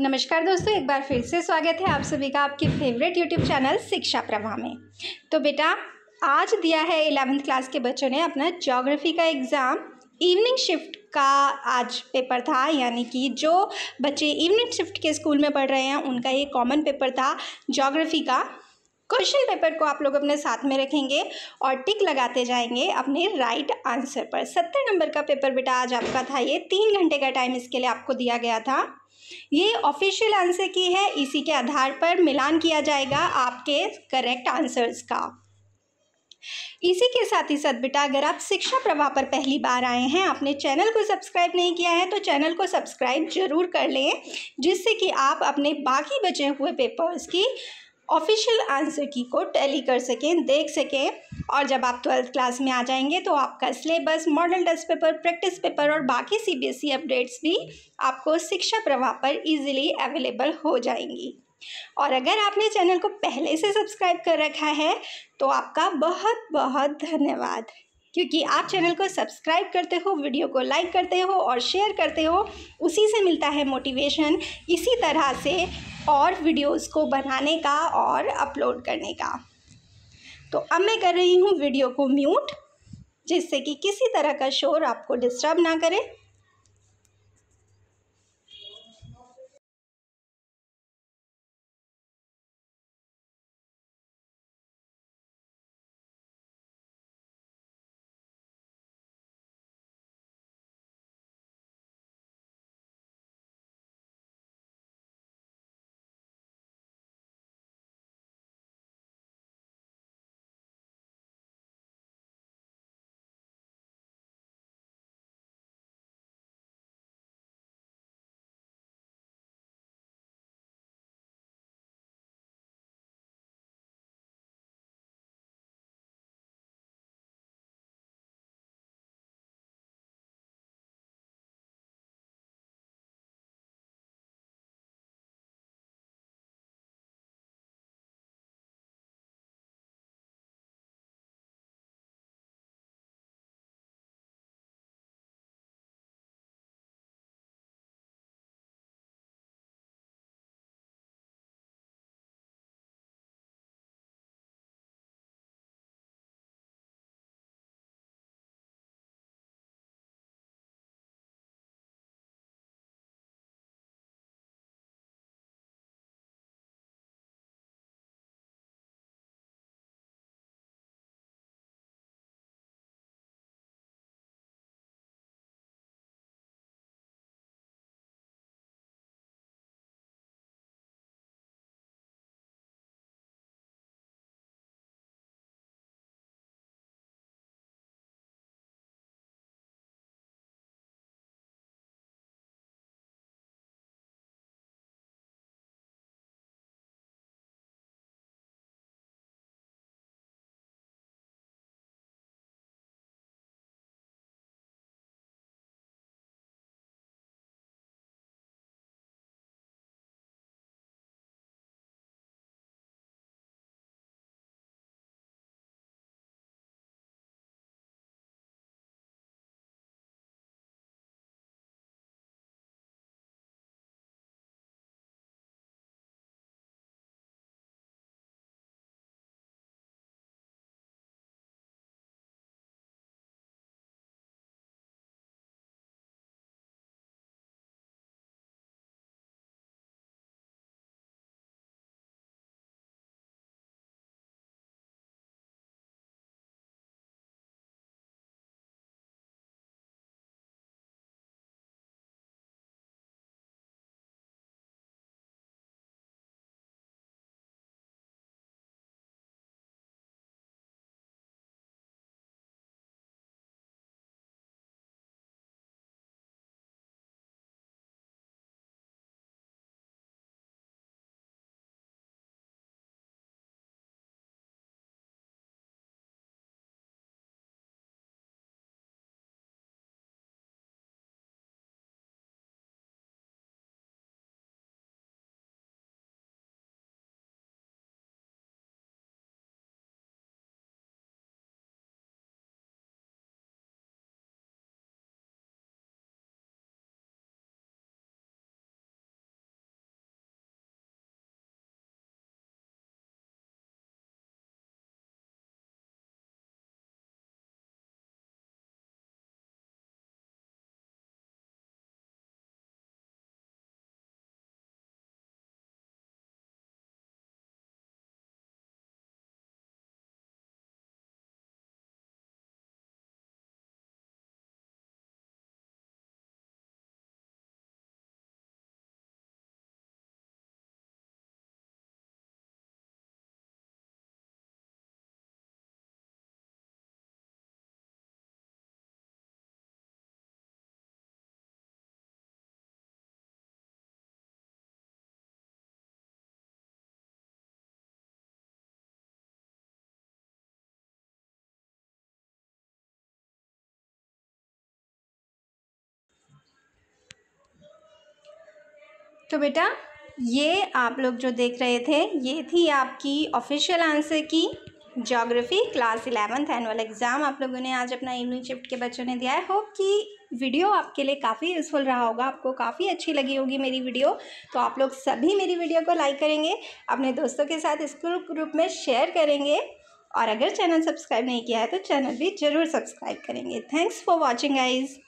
नमस्कार दोस्तों एक बार फिर से स्वागत है आप सभी का आपके फेवरेट यूट्यूब चैनल शिक्षा प्रभा में तो बेटा आज दिया है इलेवेंथ क्लास के बच्चों ने अपना जोग्राफी का एग्ज़ाम इवनिंग शिफ्ट का आज पेपर था यानी कि जो बच्चे इवनिंग शिफ्ट के स्कूल में पढ़ रहे हैं उनका ये कॉमन पेपर था जोग्राफी का क्वेश्चन पेपर को आप लोग अपने साथ में रखेंगे और टिक लगाते जाएंगे अपने राइट आंसर पर सत्तर नंबर का पेपर बेटा आज आपका था ये तीन घंटे का टाइम इसके लिए आपको दिया गया था ये ऑफिशियल आंसर की है इसी के आधार पर मिलान किया जाएगा आपके करेक्ट आंसर्स का इसी के साथ ही साथ बेटा अगर आप शिक्षा प्रवाह पर पहली बार आए हैं आपने चैनल को सब्सक्राइब नहीं किया है तो चैनल को सब्सक्राइब जरूर कर लें जिससे कि आप अपने बाकी बचे हुए पेपर्स की ऑफिशियल आंसर की को टैली कर सकें देख सकें और जब आप ट्वेल्थ क्लास में आ जाएंगे तो आपका syllabus model test paper practice paper और बाकी सीबीएसई अपडेट्स e भी आपको शिक्षा प्रवाह पर इजीली अवेलेबल हो जाएंगी और अगर आपने चैनल को पहले से सब्सक्राइब कर रखा है तो आपका बहुत बहुत धन्यवाद क्योंकि आप चैनल को सब्सक्राइब करते हो वीडियो को लाइक करते हो और शेयर करते हो उसी से मिलता है मोटिवेशन इसी तरह से और वीडियोस को बनाने का और अपलोड करने का तो अब मैं कर रही हूँ वीडियो को म्यूट जिससे कि किसी तरह का शोर आपको डिस्टर्ब ना करे तो बेटा ये आप लोग जो देख रहे थे ये थी आपकी official answer key geography class eleventh annual exam आप लोगों ने आज अपना इवनिंग शिफ्ट के बच्चों ने दिया है होप कि वीडियो आपके लिए काफ़ी यूज़फुल रहा होगा आपको काफ़ी अच्छी लगी होगी मेरी वीडियो तो आप लोग सभी मेरी वीडियो को लाइक करेंगे अपने दोस्तों के साथ स्कूल ग्रुप में शेयर करेंगे और अगर चैनल सब्सक्राइब नहीं किया है तो चैनल भी ज़रूर सब्सक्राइब करेंगे थैंक्स फॉर वॉचिंग आइज़